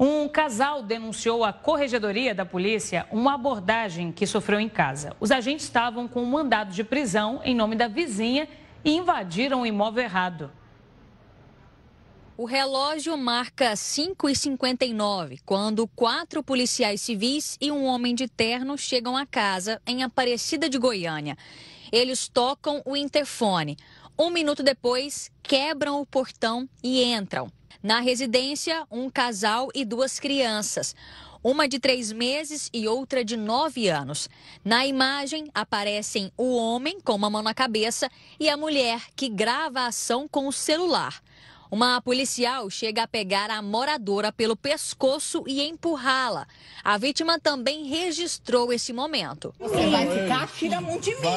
Um casal denunciou à corregedoria da polícia uma abordagem que sofreu em casa. Os agentes estavam com um mandado de prisão em nome da vizinha e invadiram o imóvel errado. O relógio marca 5h59, quando quatro policiais civis e um homem de terno chegam à casa em Aparecida de Goiânia. Eles tocam o interfone. Um minuto depois, quebram o portão e entram. Na residência, um casal e duas crianças uma de três meses e outra de nove anos. Na imagem aparecem o homem com uma mão na cabeça e a mulher que grava a ação com o celular. Uma policial chega a pegar a moradora pelo pescoço e empurrá-la. A vítima também registrou esse momento. Você vai ficar, tira a mão de mim.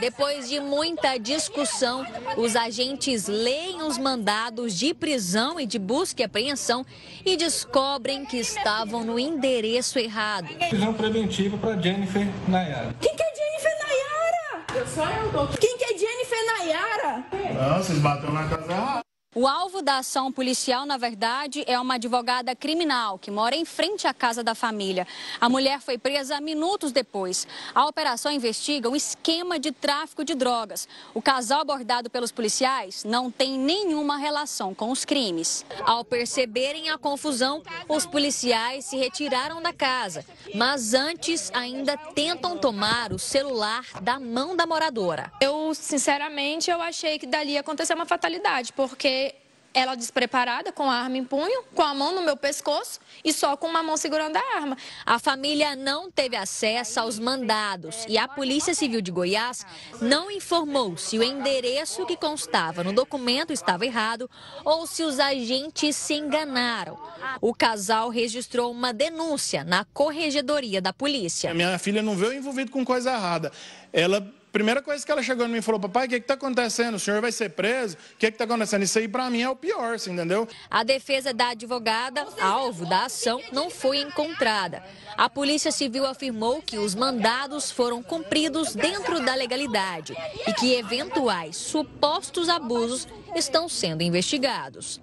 Depois de muita discussão, os agentes leem os mandados de prisão e de busca e apreensão e descobrem que estavam no endereço errado. Prisão preventiva para Jennifer Nayara. Quem que é Jennifer Nayara? Eu sou eu, doutor. Quem que é Jennifer Nayara? Não, vocês bateram na casa errada. O alvo da ação policial, na verdade, é uma advogada criminal que mora em frente à casa da família. A mulher foi presa minutos depois. A operação investiga um esquema de tráfico de drogas. O casal abordado pelos policiais não tem nenhuma relação com os crimes. Ao perceberem a confusão, os policiais se retiraram da casa, mas antes ainda tentam tomar o celular da mão da moradora. Eu, sinceramente, eu achei que dali ia acontecer uma fatalidade, porque ela despreparada, com a arma em punho, com a mão no meu pescoço e só com uma mão segurando a arma. A família não teve acesso aos mandados e a Polícia Civil de Goiás não informou se o endereço que constava no documento estava errado ou se os agentes se enganaram. O casal registrou uma denúncia na corregedoria da polícia. A minha filha não veio envolvida com coisa errada. Ela Primeira coisa que ela chegou em mim e falou: Papai, o que é está acontecendo? O senhor vai ser preso? O que é está acontecendo? Isso aí para mim é o pior, assim, entendeu? A defesa da advogada, alvo da ação, não foi encontrada. A Polícia Civil afirmou que os mandados foram cumpridos dentro da legalidade e que eventuais supostos abusos estão sendo investigados.